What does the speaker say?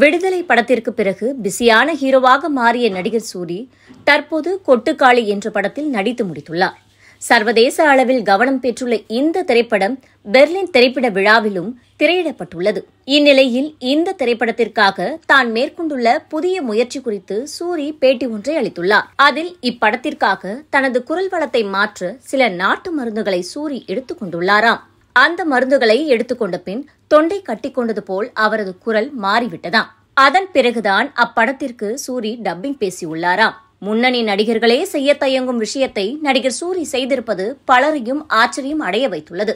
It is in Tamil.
விடுதலை படத்திற்கு பிறகு பிஸியான ஹீரோவாக மாறிய நடிகர் சூரி தற்போது கொட்டுக்காளி என்ற படத்தில் நடித்து முடித்துள்ளார் சர்வதேச அளவில் கவனம் பெற்றுள்ள இந்த திரைப்படம் பெர்லின் திரைப்பட விழாவிலும் திரையிடப்பட்டுள்ளது இந்நிலையில் இந்த திரைப்படத்திற்காக தான் மேற்கொண்டுள்ள புதிய முயற்சி குறித்து சூரி பேட்டி ஒன்றை அளித்துள்ளார் அதில் இப்படத்திற்காக தனது குரல் வளத்தை மாற்ற சில நாட்டு மருந்துகளை சூரி எடுத்துக்கொண்டுள்ளாராம் அந்த மருந்துகளை எடுத்துக்கொண்ட பின் தொண்டை கட்டிக்கொண்டது போல் அவரது குரல் மாறிவிட்டதாம் அதன் பிறகுதான் அப்படத்திற்கு சூரி டப்பிங் பேசியுள்ளாராம் முன்னணி நடிகர்களே செய்ய தயங்கும் விஷயத்தை நடிகர் சூரி செய்திருப்பது பலரையும் ஆச்சரியம் அடைய வைத்துள்ளது